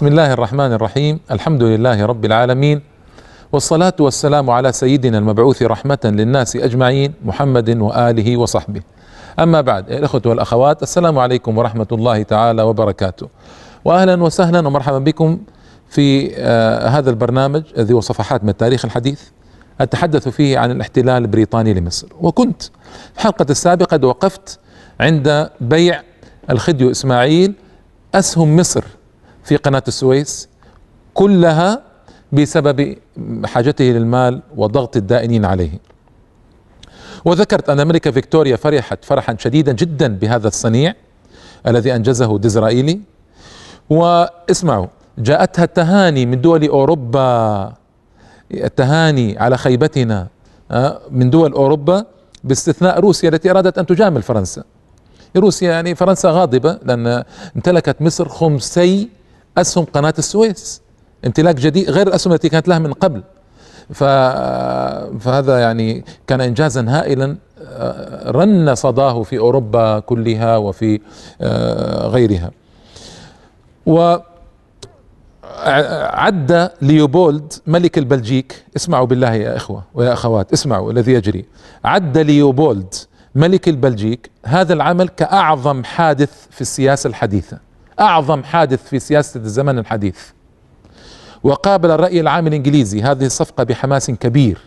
بسم الله الرحمن الرحيم الحمد لله رب العالمين والصلاة والسلام على سيدنا المبعوث رحمة للناس أجمعين محمد وآله وصحبه أما بعد الأخوة والأخوات السلام عليكم ورحمة الله تعالى وبركاته وأهلا وسهلا ومرحبا بكم في هذا البرنامج الذي وصفحات صفحات من التاريخ الحديث أتحدث فيه عن الاحتلال البريطاني لمصر وكنت في الحلقة السابقة وقفت عند بيع الخديو إسماعيل أسهم مصر في قناة السويس كلها بسبب حاجته للمال وضغط الدائنين عليه وذكرت أن أمريكا فيكتوريا فرحت فرحا شديدا جدا بهذا الصنيع الذي أنجزه ديزرائيلي واسمعوا جاءتها التهاني من دول أوروبا التهاني على خيبتنا آه، من دول أوروبا باستثناء روسيا التي أرادت أن تجامل فرنسا روسيا يعني فرنسا غاضبة لأن امتلكت مصر خمسي اسهم قناه السويس امتلاك جديد غير الاسهم التي كانت لها من قبل فهذا يعني كان انجازا هائلا آه، رن صداه في اوروبا كلها وفي آه، غيرها و عد ليوبولد ملك البلجيك اسمعوا بالله يا اخوه ويا اخوات اسمعوا الذي يجري عد ليوبولد ملك البلجيك هذا العمل كاعظم حادث في السياسه الحديثه أعظم حادث في سياسة الزمن الحديث وقابل الرأي العام الإنجليزي هذه الصفقة بحماس كبير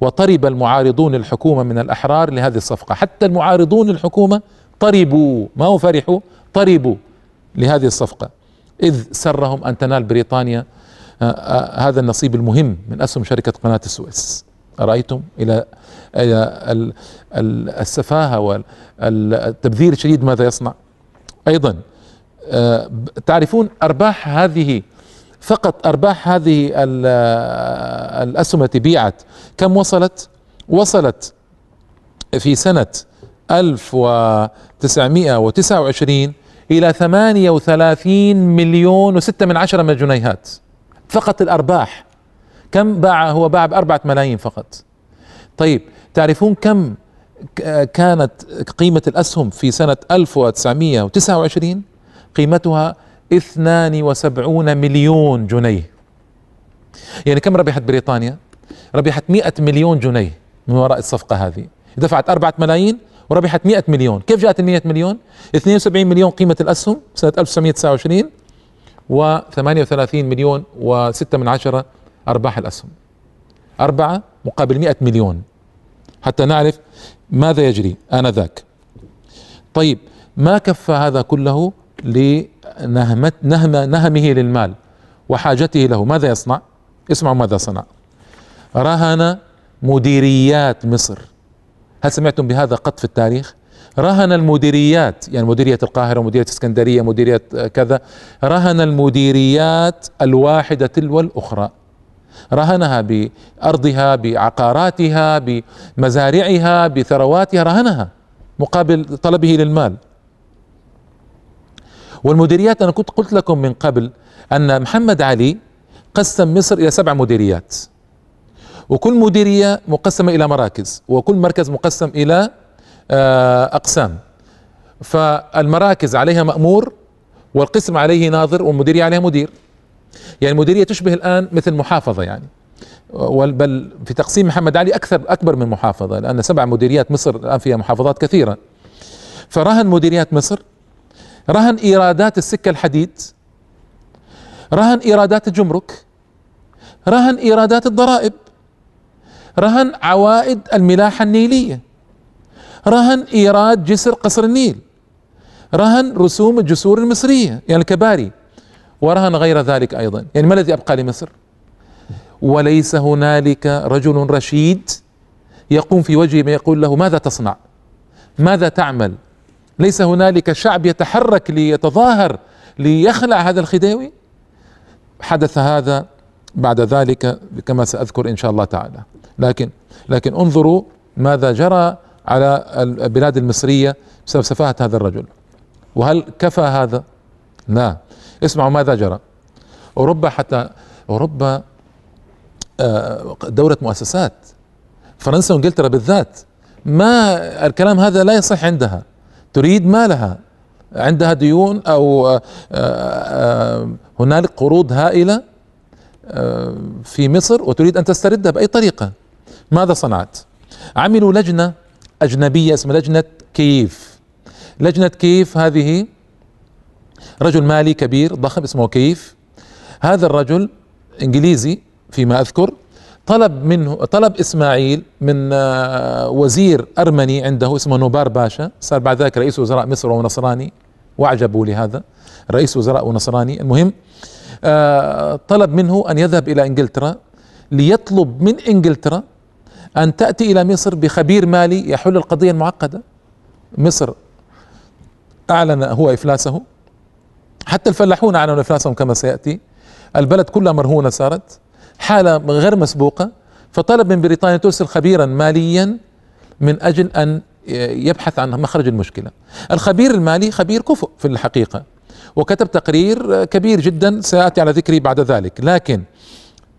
وطرب المعارضون الحكومة من الأحرار لهذه الصفقة حتى المعارضون الحكومة طربوا ما هو فرحوا طربوا لهذه الصفقة إذ سرهم أن تنال بريطانيا آه، آه، هذا النصيب المهم من أسهم شركة قناة السويس أرأيتم إلى السفاهة والتبذير الشديد ماذا يصنع أيضا آه، تعرفون أرباح هذه فقط أرباح هذه آه، الأسهم التي بيعت كم وصلت؟ وصلت في سنة 1929 إلى 38 مليون وستة من عشرة من الجنيهات فقط الأرباح كم باع هو باع بأربعة ملايين فقط طيب تعرفون كم آه، كانت قيمة الأسهم في سنة 1929 قيمتها 72 مليون جنيه يعني كم ربحت بريطانيا ربحت 100 مليون جنيه من وراء الصفقة هذه دفعت 4 ملايين وربحت 100 مليون كيف جاءت ال 100 مليون 72 مليون قيمة الأسهم سنة 1929 و38 مليون و6 من عشرة أرباح الأسهم أربعة مقابل 100 مليون حتى نعرف ماذا يجري آنذاك طيب ما كفى هذا كله لنهمة نهم نهمه للمال وحاجته له ماذا يصنع؟ اسمعوا ماذا صنع رهن مديريات مصر هل سمعتم بهذا قط في التاريخ؟ رهن المديريات يعني مديرية القاهرة مديرية اسكندرية مديرية كذا رهن المديريات الواحدة تلو الأخرى رهنها بأرضها بعقاراتها بمزارعها بثرواتها رهنها مقابل طلبه للمال والمديريات أنا كنت قلت لكم من قبل أن محمد علي قسم مصر إلى سبع مديريات وكل مديرية مقسمة إلى مراكز وكل مركز مقسم إلى آه، أقسام فالمراكز عليها مأمور والقسم عليه ناظر والمديرية عليها مدير يعني المديرية تشبه الآن مثل محافظة يعني بل في تقسيم محمد علي أكثر أكبر من محافظة لأن سبع مديريات مصر الآن فيها محافظات كثيرة فراهن مديريات مصر رهن ايرادات السكه الحديد رهن ايرادات الجمرك رهن ايرادات الضرائب رهن عوائد الملاحه النيليه رهن ايراد جسر قصر النيل رهن رسوم الجسور المصريه يعني الكباري ورهن غير ذلك ايضا يعني ما الذي ابقى لمصر وليس هنالك رجل رشيد يقوم في وجهه يقول له ماذا تصنع ماذا تعمل ليس هنالك شعب يتحرك ليتظاهر ليخلع هذا الخديوي حدث هذا بعد ذلك كما ساذكر ان شاء الله تعالى لكن لكن انظروا ماذا جرى على البلاد المصريه بسبب سفاهه هذا الرجل وهل كفى هذا؟ لا اسمعوا ماذا جرى اوروبا حتى اوروبا آه، دوله مؤسسات فرنسا وانجلترا بالذات ما الكلام هذا لا يصح عندها تريد مالها عندها ديون او آه، آه، هنالك قروض هائله آه، في مصر وتريد ان تستردها باي طريقه ماذا صنعت؟ عملوا لجنه اجنبيه اسمها لجنه كييف لجنه كييف هذه رجل مالي كبير ضخم اسمه كييف هذا الرجل انجليزي فيما اذكر طلب منه طلب اسماعيل من آه، وزير ارمني عنده اسمه نوبار باشا صار بعد ذلك رئيس وزراء مصر ونصراني واعجبوا لهذا رئيس وزراء ونصراني المهم آه، طلب منه ان يذهب الى انجلترا ليطلب من انجلترا ان تاتي الى مصر بخبير مالي يحل القضيه المعقده مصر اعلن هو افلاسه حتى الفلاحون اعلنوا افلاسهم كما سياتي البلد كلها مرهونه صارت حالة غير مسبوقة فطلب من بريطانيا ترسل خبيرا ماليا من أجل أن يبحث عن مخرج المشكلة الخبير المالي خبير كفؤ في الحقيقة وكتب تقرير كبير جدا سيأتي على ذكري بعد ذلك لكن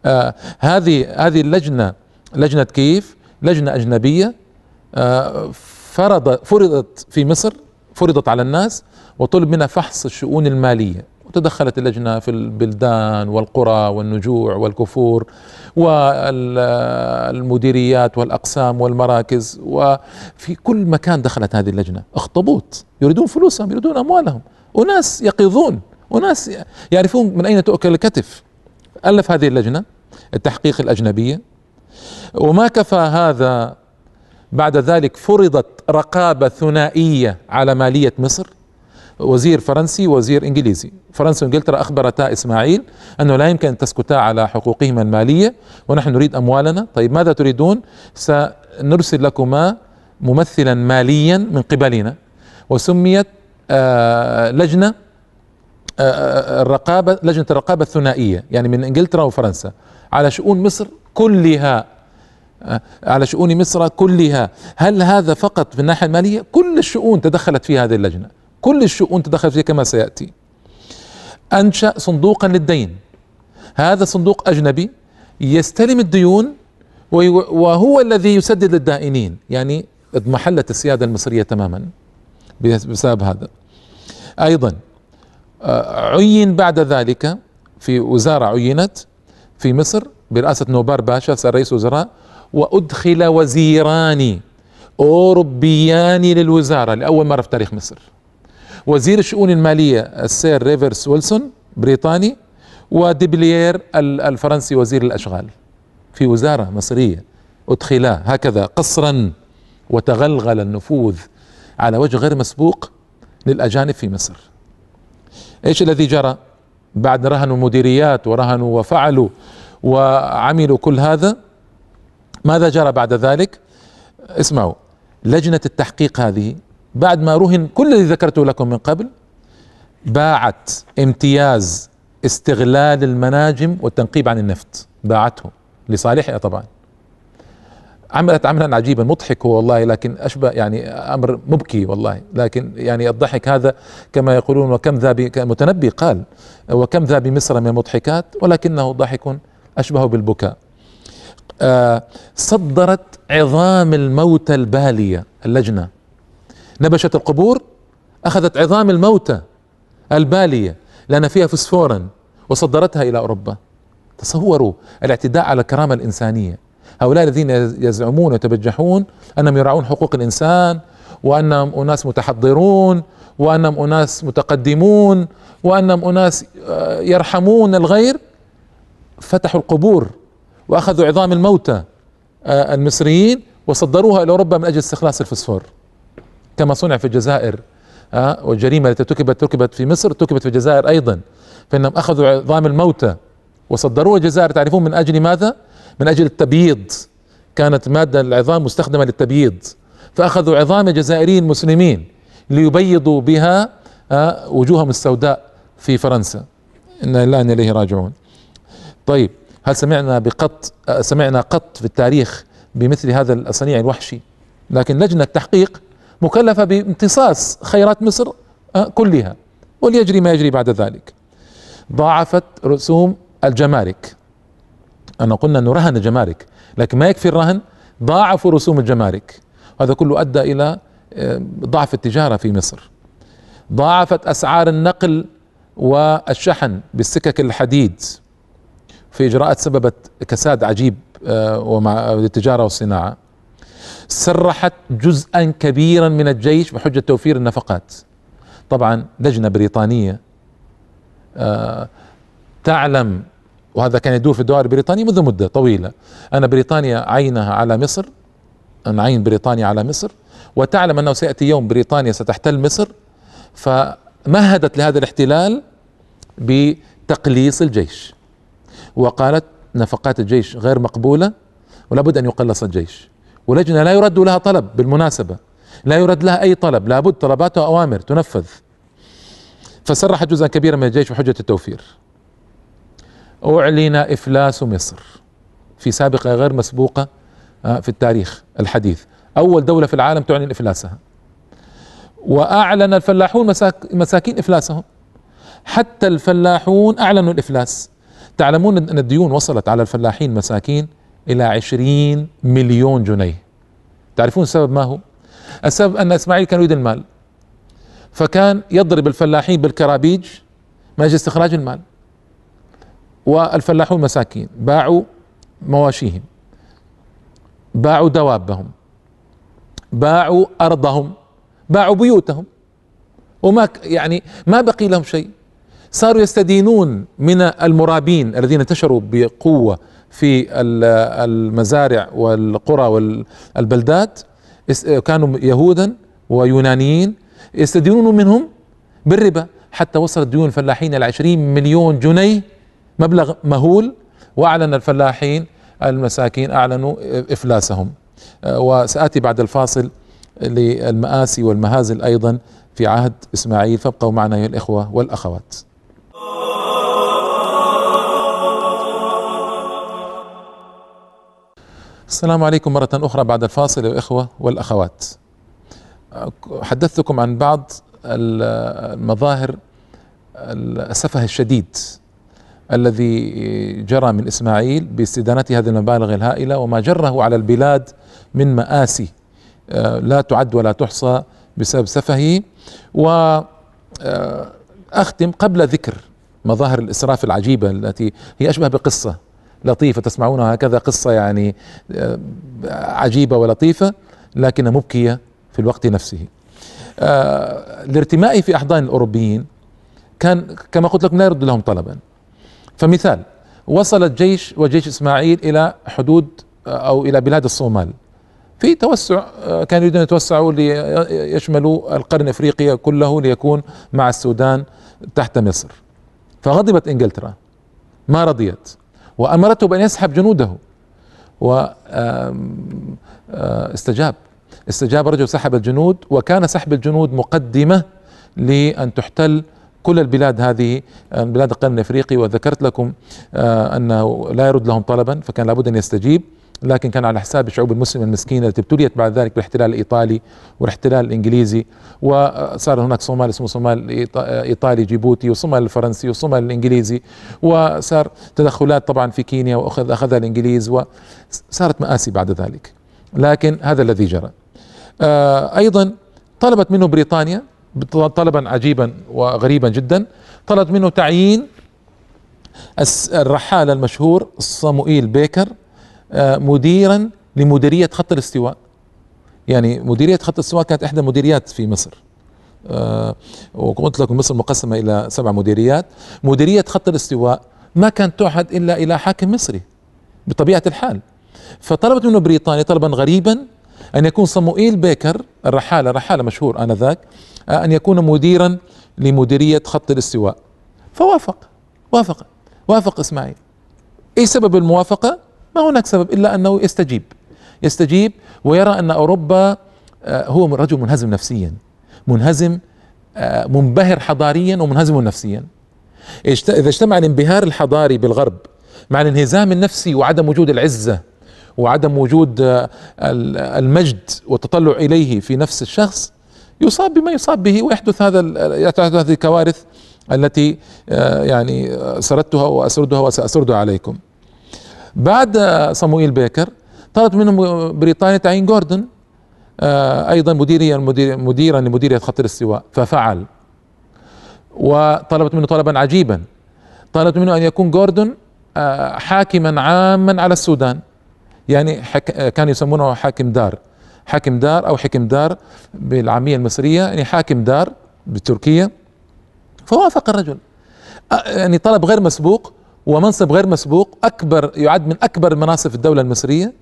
آه هذه هذه اللجنة لجنة كيف لجنة أجنبية آه فرض فرضت في مصر فرضت على الناس وطلب منها فحص الشؤون المالية وتدخلت اللجنة في البلدان والقرى والنجوع والكفور والمديريات والأقسام والمراكز وفي كل مكان دخلت هذه اللجنة اخطبوط يريدون فلوسهم يريدون أموالهم وناس يقظون وناس يعرفون من أين تؤكل الكتف ألف هذه اللجنة التحقيق الأجنبية وما كفى هذا بعد ذلك فرضت رقابة ثنائية على مالية مصر وزير فرنسي وزير انجليزي فرنسا وانجلترا اخبرتا اسماعيل انه لا يمكن ان تسكتا على حقوقهما الماليه ونحن نريد اموالنا طيب ماذا تريدون سنرسل لكما ممثلا ماليا من قبلنا وسميت آه، لجنه آه، آه، الرقابه لجنه الرقابه الثنائيه يعني من انجلترا وفرنسا على شؤون مصر كلها على شؤون مصر كلها هل هذا فقط في الناحيه الماليه كل الشؤون تدخلت في هذه اللجنه كل الشؤون تدخل فيه كما سيأتي أنشأ صندوقا للدين هذا صندوق أجنبي يستلم الديون وهو الذي يسدد للدائنين يعني اضمحلت السيادة المصرية تماما بسبب هذا أيضا آه، عين بعد ذلك في وزارة عينت في مصر برئاسة نوبار باشا صار رئيس وزراء وأدخل وزيران أوروبيان للوزارة لأول مرة في تاريخ مصر وزير الشؤون المالية السير ريفرس ويلسون بريطاني ودبليير الفرنسي وزير الأشغال في وزارة مصرية أدخلا هكذا قصرا وتغلغل النفوذ على وجه غير مسبوق للأجانب في مصر إيش الذي جرى بعد رهنوا مديريات ورهنوا وفعلوا وعملوا كل هذا ماذا جرى بعد ذلك اسمعوا لجنة التحقيق هذه بعد ما رهن كل الذي ذكرته لكم من قبل باعت امتياز استغلال المناجم والتنقيب عن النفط باعته لصالحها طبعا عملت عملا عجيبا مضحك والله لكن اشبه يعني امر مبكي والله لكن يعني الضحك هذا كما يقولون وكم ذا المتنبي قال وكم ذا بمصر من المضحكات ولكنه ضحك اشبه بالبكاء آه، صدرت عظام الموتى الباليه اللجنه نبشت القبور أخذت عظام الموتى البالية لأن فيها فسفورا وصدرتها إلى أوروبا تصوروا الاعتداء على الكرامة الإنسانية هؤلاء الذين يزعمون ويتبجحون أنهم يراعون حقوق الإنسان وأنهم أناس متحضرون وأنهم أناس متقدمون وأنهم أناس آه، يرحمون الغير فتحوا القبور وأخذوا عظام الموتى آه، المصريين وصدروها إلى أوروبا من أجل استخلاص الفسفور كما صنع في الجزائر آه، والجريمة التي ارتكبت ارتكبت في مصر ارتكبت في الجزائر أيضا فإنهم أخذوا عظام الموتى وصدروها الجزائر تعرفون من أجل ماذا؟ من أجل التبييض كانت مادة العظام مستخدمة للتبييض فأخذوا عظام جزائريين مسلمين ليبيضوا بها آه، وجوههم السوداء في فرنسا إنا لا إن إليه راجعون طيب هل سمعنا بقط آه، سمعنا قط في التاريخ بمثل هذا الصنيع الوحشي لكن لجنة التحقيق مكلفة بامتصاص خيرات مصر آه، كلها وليجري ما يجري بعد ذلك ضاعفت رسوم الجمارك أنا قلنا أنه رهن الجمارك لكن ما يكفي الرهن ضاعفوا رسوم الجمارك هذا كله أدى إلى آه، ضعف التجارة في مصر ضاعفت أسعار النقل والشحن بالسكك الحديد في إجراءات سببت كساد عجيب آه، ومع التجارة والصناعة سرحت جزءا كبيرا من الجيش بحجة توفير النفقات طبعا لجنة بريطانية آه تعلم وهذا كان يدور في الدوائر البريطانية منذ مدة طويلة أن بريطانيا عينها على مصر أن عين بريطانيا على مصر وتعلم أنه سيأتي يوم بريطانيا ستحتل مصر فمهدت لهذا الاحتلال بتقليص الجيش وقالت نفقات الجيش غير مقبولة ولابد أن يقلص الجيش ولجنة لا يرد لها طلب بالمناسبة لا يرد لها أي طلب لابد طلبات وأوامر تنفذ فسرح جزءا كبيرا من الجيش بحجة التوفير أعلن إفلاس مصر في سابقة غير مسبوقة آه، في التاريخ الحديث أول دولة في العالم تعلن إفلاسها وأعلن الفلاحون مساكين إفلاسهم حتى الفلاحون أعلنوا الإفلاس تعلمون أن الديون وصلت على الفلاحين مساكين إلى عشرين مليون جنيه تعرفون السبب ما هو السبب أن إسماعيل كان يريد المال فكان يضرب الفلاحين بالكرابيج من أجل استخراج المال والفلاحون مساكين باعوا مواشيهم باعوا دوابهم باعوا أرضهم باعوا بيوتهم وما يعني ما بقي لهم شيء صاروا يستدينون من المرابين الذين انتشروا بقوه في المزارع والقرى والبلدات كانوا يهودا ويونانيين يستدينون منهم بالربا حتى وصلت ديون الفلاحين إلى 20 مليون جنيه مبلغ مهول وأعلن الفلاحين المساكين أعلنوا إفلاسهم آه، وسأتي بعد الفاصل للمآسي والمهازل أيضا في عهد إسماعيل فابقوا معنا يا الإخوة والأخوات السلام عليكم مرة أخرى بعد الفاصل الإخوة والأخوات حدثتكم عن بعض المظاهر السفه الشديد الذي جرى من إسماعيل باستدانة هذه المبالغ الهائلة وما جره على البلاد من مآسي آه، لا تعد ولا تحصى بسبب سفهه وأختم آه، قبل ذكر مظاهر الإسراف العجيبة التي هي أشبه بقصة لطيفة تسمعونها هكذا قصة يعني آه، عجيبة ولطيفة لكن مبكية في الوقت نفسه آه، الارتماء في أحضان الأوروبيين كان كما قلت لكم لا يرد لهم طلبا فمثال وصل الجيش وجيش إسماعيل إلى حدود آه، أو إلى بلاد الصومال في توسع كانوا يريدون يتوسعوا ليشملوا القرن افريقيا كله ليكون مع السودان تحت مصر فغضبت انجلترا ما رضيت وأمرته بأن يسحب جنوده واستجاب آه، استجاب رجل سحب الجنود وكان سحب الجنود مقدمة لأن تحتل كل البلاد هذه آه، بلاد القرن الافريقي وذكرت لكم آه، انه لا يرد لهم طلبا فكان لابد ان يستجيب لكن كان على حساب الشعوب المسلمة المسكينة التي ابتليت بعد ذلك بالاحتلال الإيطالي والاحتلال الإنجليزي وصار هناك صومال اسمه صومال إيطالي جيبوتي وصومال الفرنسي وصومال الإنجليزي وصار تدخلات طبعا في كينيا وأخذ أخذها الإنجليز وصارت مآسي بعد ذلك لكن هذا الذي جرى آه، أيضا طلبت منه بريطانيا طلبا عجيبا وغريبا جدا طلبت منه تعيين الرحالة المشهور صموئيل بيكر آه، مديرا لمديريه خط الاستواء يعني مديريه خط الاستواء كانت احدى المديريات في مصر آه، وقلت لكم مصر مقسمه الى سبع مديريات مديريه خط الاستواء ما كانت تعهد الا الى حاكم مصري بطبيعه الحال فطلبت منه بريطانيا طلبا غريبا ان يكون صموئيل بيكر الرحاله رحاله مشهور انذاك آه، ان يكون مديرا لمديريه خط الاستواء فوافق وافق وافق اسماعيل ايه سبب الموافقه ما هناك سبب إلا أنه يستجيب يستجيب ويرى أن أوروبا آه، هو رجل منهزم نفسيا منهزم آه، منبهر حضاريا ومنهزم نفسيا إذا اجتمع الانبهار الحضاري بالغرب مع الانهزام النفسي وعدم وجود العزة وعدم وجود آه، المجد والتطلع إليه في نفس الشخص يصاب بما يصاب به ويحدث هذا تحدث هذه الكوارث التي يعني سردتها وأسردها وسأسردها عليكم بعد صموئيل باكر طلبت منهم بريطانيا تعيين جوردن آه، ايضا مديريا مدير مديرا لمديريه خط الاستواء ففعل وطلبت منه طلبا عجيبا طلبت منه ان يكون جوردن آه، حاكما عاما على السودان يعني حك... آه، كان يسمونه حاكم دار حاكم دار او حكم دار بالعاميه المصريه يعني حاكم دار بتركيا فوافق الرجل يعني طلب غير مسبوق ومنصب غير مسبوق أكبر يعد من أكبر المناصب في الدولة المصرية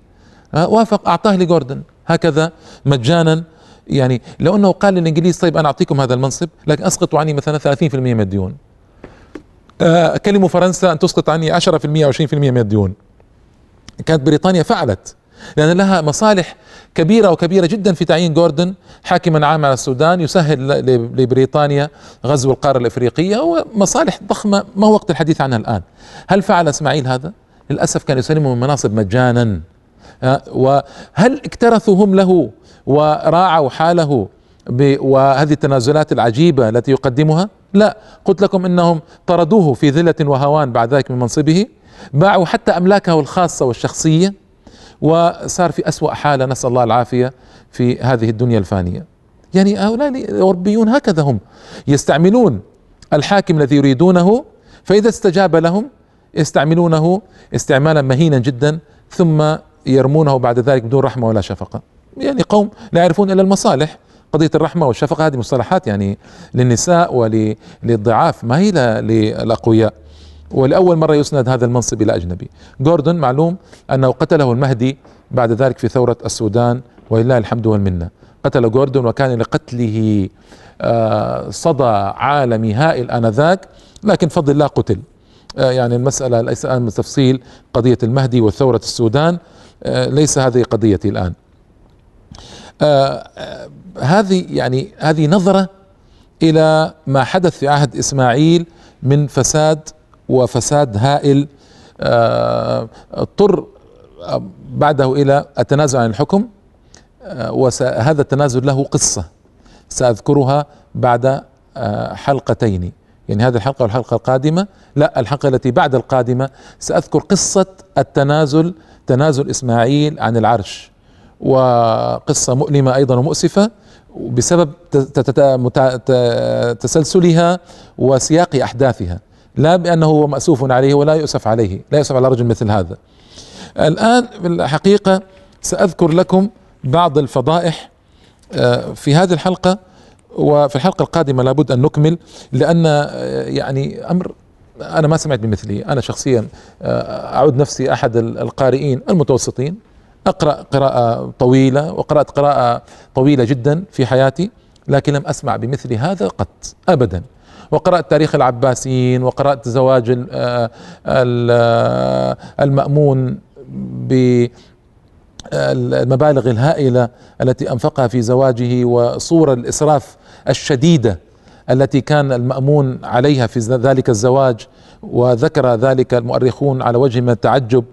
آه، وافق أعطاه لجوردن هكذا مجانا يعني لو أنه قال للإنجليز طيب أنا أعطيكم هذا المنصب لكن أسقطوا عني مثلا 30% من الديون كلموا فرنسا أن تسقط عني 10% أو 20% من الديون كانت بريطانيا فعلت لأن لها مصالح كبيرة وكبيرة جدا في تعيين جوردن حاكما عاما على السودان يسهل لبريطانيا غزو القارة الإفريقية ومصالح ضخمة ما هو وقت الحديث عنها الآن هل فعل إسماعيل هذا؟ للأسف كان يسلمهم المناصب مجانا آه، وهل اكترثوا هم له وراعوا حاله وهذه التنازلات العجيبة التي يقدمها لا قلت لكم إنهم طردوه في ذلة وهوان بعد ذلك من منصبه باعوا حتى أملاكه الخاصة والشخصية وصار في أسوأ حالة نسأل الله العافية في هذه الدنيا الفانية يعني هؤلاء الأوروبيون هكذا هم يستعملون الحاكم الذي يريدونه فإذا استجاب لهم يستعملونه استعمالا مهينا جدا ثم يرمونه بعد ذلك بدون رحمة ولا شفقة يعني قوم لا يعرفون إلا المصالح قضية الرحمة والشفقة هذه مصطلحات يعني للنساء وللضعاف ما هي للأقوياء ولأول مرة يسند هذا المنصب إلى أجنبي جوردون معلوم أنه قتله المهدي بعد ذلك في ثورة السودان ولله الحمد والمنة قتل جوردون وكان لقتله آه، صدى عالمي هائل آنذاك لكن فضل الله قتل آه، يعني المسألة ليس الآن من تفصيل قضية المهدي وثورة السودان آه، ليس هذه قضيتي الآن هذه يعني هذه نظرة إلى ما حدث في عهد إسماعيل من فساد وفساد هائل آه، اضطر آه، بعده الى التنازل عن الحكم آه، وهذا التنازل له قصه ساذكرها بعد حلقتين يعني هذه الحلقه والحلقه القادمه لا الحلقه التي بعد القادمه ساذكر قصه التنازل تنازل اسماعيل عن العرش وقصه مؤلمه ايضا ومؤسفه بسبب تسلسلها وسياق احداثها لا بأنه هو مأسوف عليه ولا يؤسف عليه لا يؤسف على رجل مثل هذا الآن الحقيقة سأذكر لكم بعض الفضائح آه، في هذه الحلقة وفي الحلقة القادمة لابد أن نكمل لأن آه، يعني أمر أنا ما سمعت بمثله أنا شخصيا آه، أعود نفسي أحد القارئين المتوسطين أقرأ قراءة طويلة وقرأت قراءة طويلة جدا في حياتي لكن لم أسمع بمثل هذا قط أبدا وقرات تاريخ العباسيين وقرات زواج آه، آه، المأمون ب المبالغ الهائلة التي أنفقها في زواجه وصور الإسراف الشديدة التي كان المأمون عليها في ذلك الزواج وذكر ذلك المؤرخون على وجه من التعجب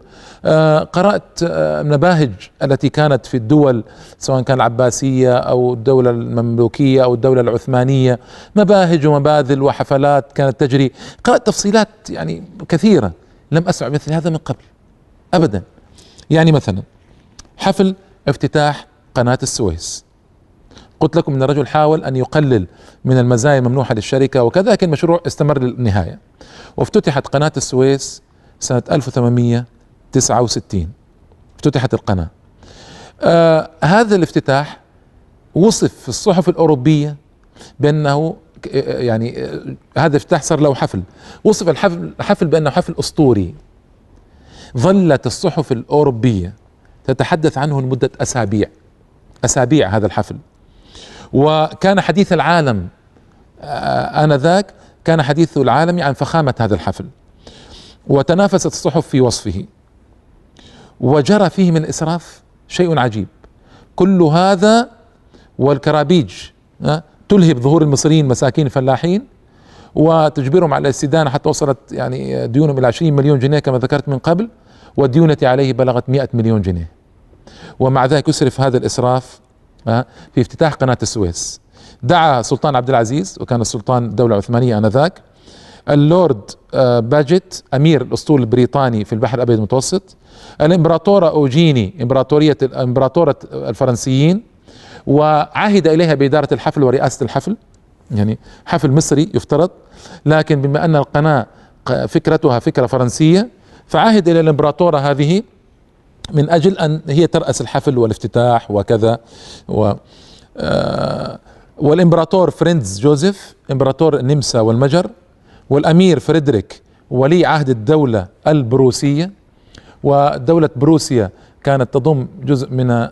آه، قرأت النباهج آه، التي كانت في الدول سواء كان العباسية أو الدولة المملوكية أو الدولة العثمانية مباهج ومباذل وحفلات كانت تجري قرأت تفصيلات يعني كثيرة لم أسمع مثل هذا من قبل أبدا يعني مثلا حفل افتتاح قناة السويس قلت لكم ان الرجل حاول ان يقلل من المزايا الممنوحه للشركه وكذا لكن المشروع استمر للنهايه وافتتحت قناه السويس سنه 1869 افتتحت القناه آه هذا الافتتاح وصف في الصحف الاوروبيه بانه آه، آه، يعني آه، هذا افتتاح صار له حفل وصف الحفل الحفل بانه حفل اسطوري ظلت الصحف الاوروبيه تتحدث عنه لمده اسابيع اسابيع هذا الحفل وكان حديث العالم آه، آنذاك كان حديث العالم عن فخامة هذا الحفل وتنافست الصحف في وصفه وجرى فيه من إسراف شيء عجيب كل هذا والكرابيج آه، تلهب ظهور المصريين مساكين فلاحين وتجبرهم على الاستدانة حتى وصلت يعني ديونهم إلى 20 مليون جنيه كما ذكرت من قبل وديونتي عليه بلغت 100 مليون جنيه ومع ذلك يسرف هذا الإسراف في افتتاح قناة السويس دعا سلطان عبد العزيز وكان السلطان دولة عثمانية آنذاك اللورد آه، باجت أمير الأسطول البريطاني في البحر الأبيض المتوسط الإمبراطورة أوجيني إمبراطورية إمبراطورة الفرنسيين وعهد إليها بإدارة الحفل ورئاسة الحفل يعني حفل مصري يفترض لكن بما أن القناة فكرتها فكرة فرنسية فعهد إلى الإمبراطورة هذه من أجل أن هي ترأس الحفل والافتتاح وكذا و آه، والإمبراطور فريندز جوزيف إمبراطور النمسا والمجر والأمير فريدريك ولي عهد الدولة البروسية ودولة بروسيا كانت تضم جزء من آه،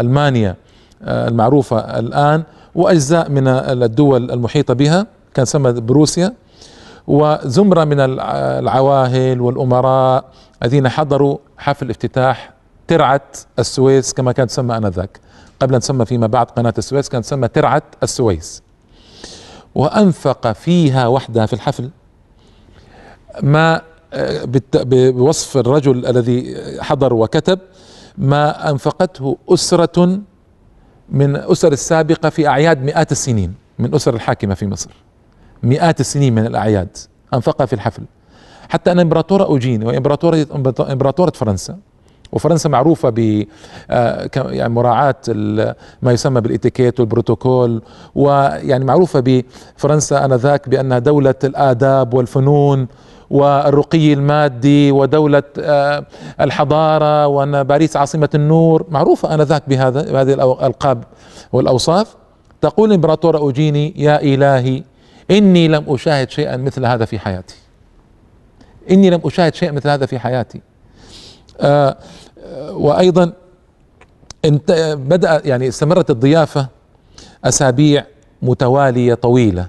ألمانيا آه، المعروفة الآن وأجزاء من الدول المحيطة بها كان سمى بروسيا وزمرة من العواهل والأمراء الذين حضروا حفل افتتاح ترعة السويس كما كانت تسمى آنذاك قبل أن تسمى فيما بعد قناة السويس كانت تسمى ترعة السويس وأنفق فيها وحدها في الحفل ما بوصف الرجل الذي حضر وكتب ما أنفقته أسرة من أسر السابقة في أعياد مئات السنين من أسر الحاكمة في مصر مئات السنين من الأعياد أنفقها في الحفل حتى أن إمبراطورة أوجين وإمبراطورة إمبراطورة فرنسا وفرنسا معروفه ب آه، يعني مراعاه ما يسمى بالاتيكيت والبروتوكول ويعني معروفه بفرنسا انذاك بانها دوله الاداب والفنون والرقي المادي ودولة آه، الحضارة وأن باريس عاصمة النور معروفة آنذاك بهذا بهذه الألقاب والأوصاف تقول الإمبراطورة أوجيني يا إلهي إني لم أشاهد شيئا مثل هذا في حياتي إني لم أشاهد شيء مثل هذا في حياتي آه، آه، وأيضا انت بدأ يعني استمرت الضيافة أسابيع متوالية طويلة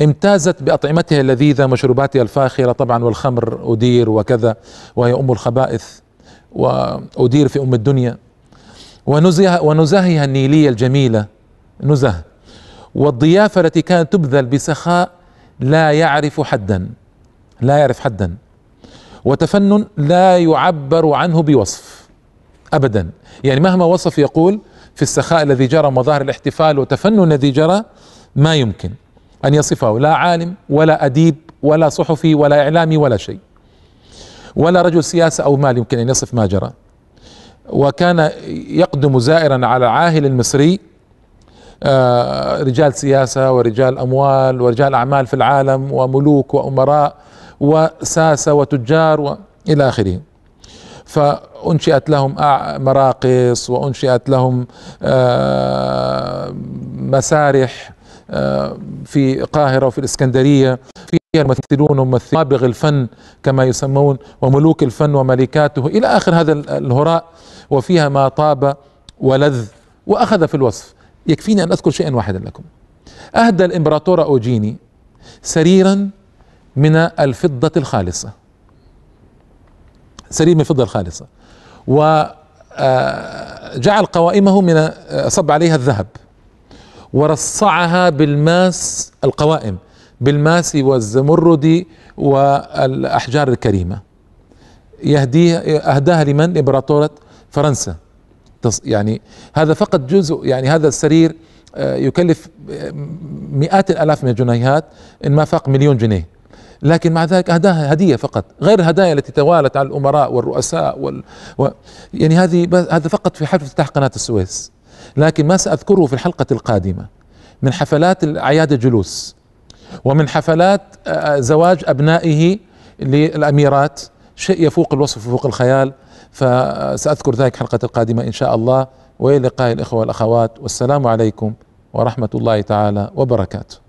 امتازت بأطعمتها اللذيذة ومشروباتها الفاخرة طبعا والخمر أدير وكذا وهي أم الخبائث وأدير في أم الدنيا ونزه ونزهها النيلية الجميلة نزه والضيافة التي كانت تبذل بسخاء لا يعرف حدا لا يعرف حدا وتفنن لا يعبر عنه بوصف ابدا يعني مهما وصف يقول في السخاء الذي جرى مظاهر الاحتفال وتفنن الذي جرى ما يمكن ان يصفه لا عالم ولا اديب ولا صحفي ولا اعلامي ولا شيء ولا رجل سياسه او مال يمكن ان يصف ما جرى وكان يقدم زائرا على عاهل المصري آه، رجال سياسه ورجال اموال ورجال اعمال في العالم وملوك وامراء وساسة وتجار إلى آخره فأنشئت لهم مراقص وأنشئت لهم آه، مسارح آه، في القاهرة وفي الإسكندرية فيها الممثلون ومثلون الفن كما يسمون وملوك الفن وملكاته إلى آخر هذا الهراء وفيها ما طاب ولذ وأخذ في الوصف يكفيني أن أذكر شيئا واحدا لكم أهدى الإمبراطورة أوجيني سريرا من الفضة الخالصة سليم من الفضة الخالصة وجعل آه، قوائمه من آه، صب عليها الذهب ورصعها بالماس القوائم بالماس والزمرد والأحجار الكريمة يهديها أهداها لمن؟ إمبراطورة فرنسا يعني هذا فقط جزء يعني هذا السرير آه، يكلف مئات الآلاف من الجنيهات إن ما فاق مليون جنيه لكن مع ذلك أهداها هدية فقط غير الهدايا التي توالت على الأمراء والرؤساء وال... و... يعني هذه هذا فقط في حفل افتتاح قناة السويس لكن ما سأذكره في الحلقة القادمة من حفلات أعياد الجلوس ومن حفلات زواج أبنائه للأميرات شيء يفوق الوصف وفوق الخيال فسأذكر ذلك حلقة القادمة إن شاء الله وإلى لقاء الإخوة والأخوات والسلام عليكم ورحمة الله تعالى وبركاته